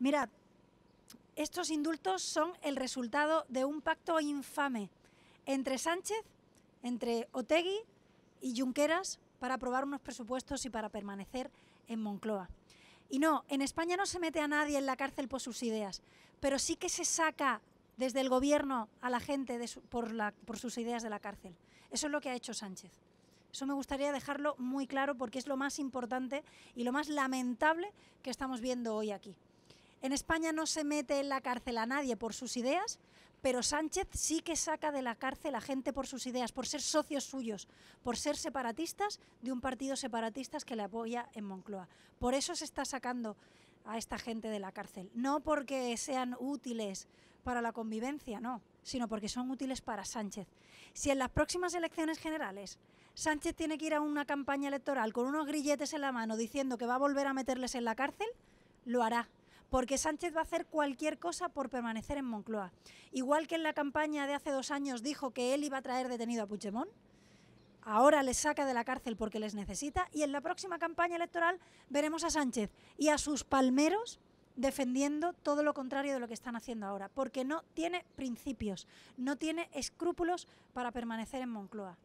Mirad, estos indultos son el resultado de un pacto infame entre Sánchez, entre Otegui y Junqueras para aprobar unos presupuestos y para permanecer en Moncloa. Y no, en España no se mete a nadie en la cárcel por sus ideas, pero sí que se saca desde el gobierno a la gente por sus ideas de la cárcel. Eso es lo que ha hecho Sánchez. Eso me gustaría dejarlo muy claro porque es lo más importante y lo más lamentable que estamos viendo hoy aquí. En España no se mete en la cárcel a nadie por sus ideas, pero Sánchez sí que saca de la cárcel a gente por sus ideas, por ser socios suyos, por ser separatistas de un partido separatista que le apoya en Moncloa. Por eso se está sacando a esta gente de la cárcel, no porque sean útiles para la convivencia, no, sino porque son útiles para Sánchez. Si en las próximas elecciones generales Sánchez tiene que ir a una campaña electoral con unos grilletes en la mano diciendo que va a volver a meterles en la cárcel, lo hará, porque Sánchez va a hacer cualquier cosa por permanecer en Moncloa. Igual que en la campaña de hace dos años dijo que él iba a traer detenido a Puigdemont, ahora les saca de la cárcel porque les necesita y en la próxima campaña electoral veremos a Sánchez y a sus palmeros defendiendo todo lo contrario de lo que están haciendo ahora, porque no tiene principios, no tiene escrúpulos para permanecer en Moncloa.